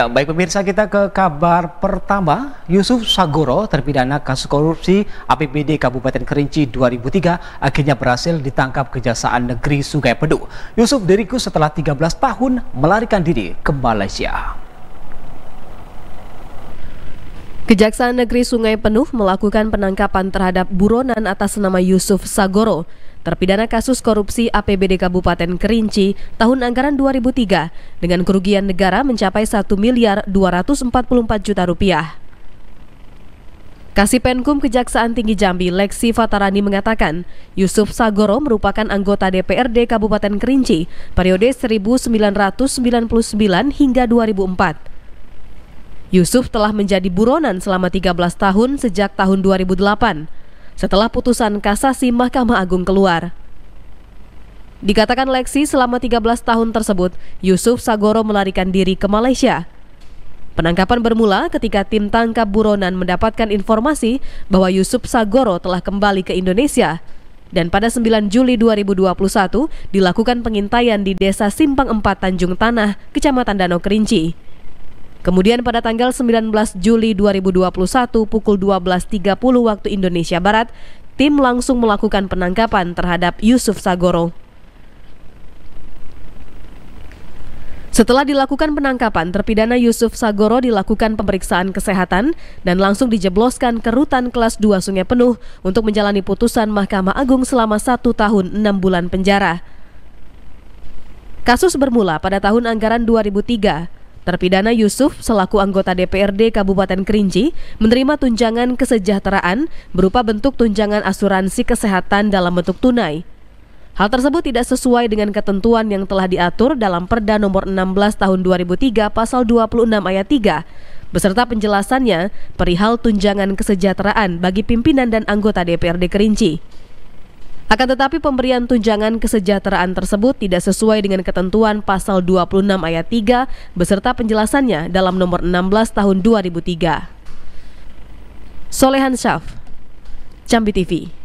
Ya, baik pemirsa kita ke kabar pertama, Yusuf Sagoro terpidana kasus korupsi APBD Kabupaten Kerinci 2003 akhirnya berhasil ditangkap Kejaksaan Negeri Sungai Pedu. Yusuf diriku setelah 13 tahun melarikan diri ke Malaysia. Kejaksaan Negeri Sungai Penuh melakukan penangkapan terhadap buronan atas nama Yusuf Sagoro terpidana kasus korupsi APBD Kabupaten Kerinci tahun anggaran 2003 dengan kerugian negara mencapai 1 miliar 244 juta rupiah. Kasipenkum Kejaksaan Tinggi Jambi Lexi Fatarani mengatakan, Yusuf Sagoro merupakan anggota DPRD Kabupaten Kerinci periode 1999 hingga 2004. Yusuf telah menjadi buronan selama 13 tahun sejak tahun 2008 setelah putusan kasasi Mahkamah Agung keluar. Dikatakan Lexi selama 13 tahun tersebut, Yusuf Sagoro melarikan diri ke Malaysia. Penangkapan bermula ketika tim tangkap buronan mendapatkan informasi bahwa Yusuf Sagoro telah kembali ke Indonesia dan pada 9 Juli 2021 dilakukan pengintaian di Desa Simpang 4 Tanjung Tanah, Kecamatan Danau Kerinci. Kemudian pada tanggal 19 Juli 2021 pukul 12.30 waktu Indonesia Barat, tim langsung melakukan penangkapan terhadap Yusuf Sagoro. Setelah dilakukan penangkapan, terpidana Yusuf Sagoro dilakukan pemeriksaan kesehatan dan langsung dijebloskan ke rutan kelas 2 Sungai Penuh untuk menjalani putusan Mahkamah Agung selama satu tahun enam bulan penjara. Kasus bermula pada tahun anggaran 2003. Terpidana Yusuf selaku anggota DPRD Kabupaten Kerinci menerima tunjangan kesejahteraan berupa bentuk tunjangan asuransi kesehatan dalam bentuk tunai. Hal tersebut tidak sesuai dengan ketentuan yang telah diatur dalam Perda Nomor 16 Tahun 2003 Pasal 26 Ayat 3 beserta penjelasannya perihal tunjangan kesejahteraan bagi pimpinan dan anggota DPRD Kerinci. Akan tetapi pemberian tunjangan kesejahteraan tersebut tidak sesuai dengan ketentuan pasal 26 ayat 3 beserta penjelasannya dalam nomor 16 tahun 2003. Solehan Syaf, Cambi TV.